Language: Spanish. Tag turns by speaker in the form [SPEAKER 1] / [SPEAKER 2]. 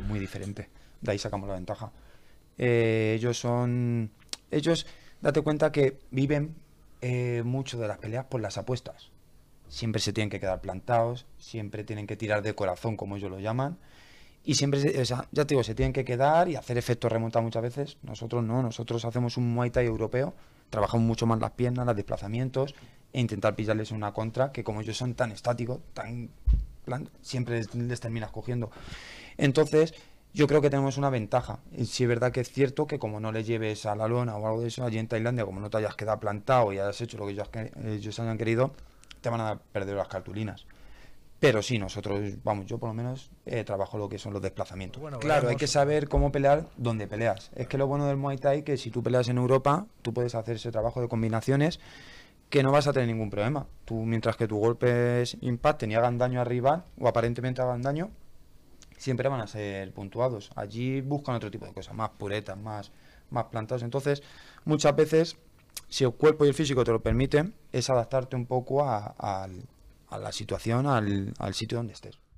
[SPEAKER 1] muy diferente. De ahí sacamos la ventaja. Eh, ellos son. Ellos, date cuenta que viven eh, mucho de las peleas por las apuestas. Siempre se tienen que quedar plantados, siempre tienen que tirar de corazón, como ellos lo llaman. Y siempre, ya te digo, se tienen que quedar y hacer efecto remontados muchas veces. Nosotros no, nosotros hacemos un Muay Thai europeo, trabajamos mucho más las piernas, los desplazamientos e intentar pillarles una contra, que como ellos son tan estáticos, tan plan, siempre les terminas cogiendo. Entonces, yo creo que tenemos una ventaja. Si es verdad que es cierto que como no le lleves a la lona o algo de eso, allí en Tailandia, como no te hayas quedado plantado y hayas hecho lo que ellos, ellos hayan querido, te van a perder las cartulinas. Pero sí, nosotros, vamos, yo por lo menos eh, trabajo lo que son los desplazamientos. claro, hay que saber cómo pelear donde peleas. Es que lo bueno del Muay Thai es que si tú peleas en Europa, tú puedes hacer ese trabajo de combinaciones que no vas a tener ningún problema. Tú, mientras que tus golpes impacten y hagan daño arriba, o aparentemente hagan daño, siempre van a ser puntuados. Allí buscan otro tipo de cosas, más puretas, más, más plantados. Entonces, muchas veces, si el cuerpo y el físico te lo permiten, es adaptarte un poco a, la situación, al sitio donde estés.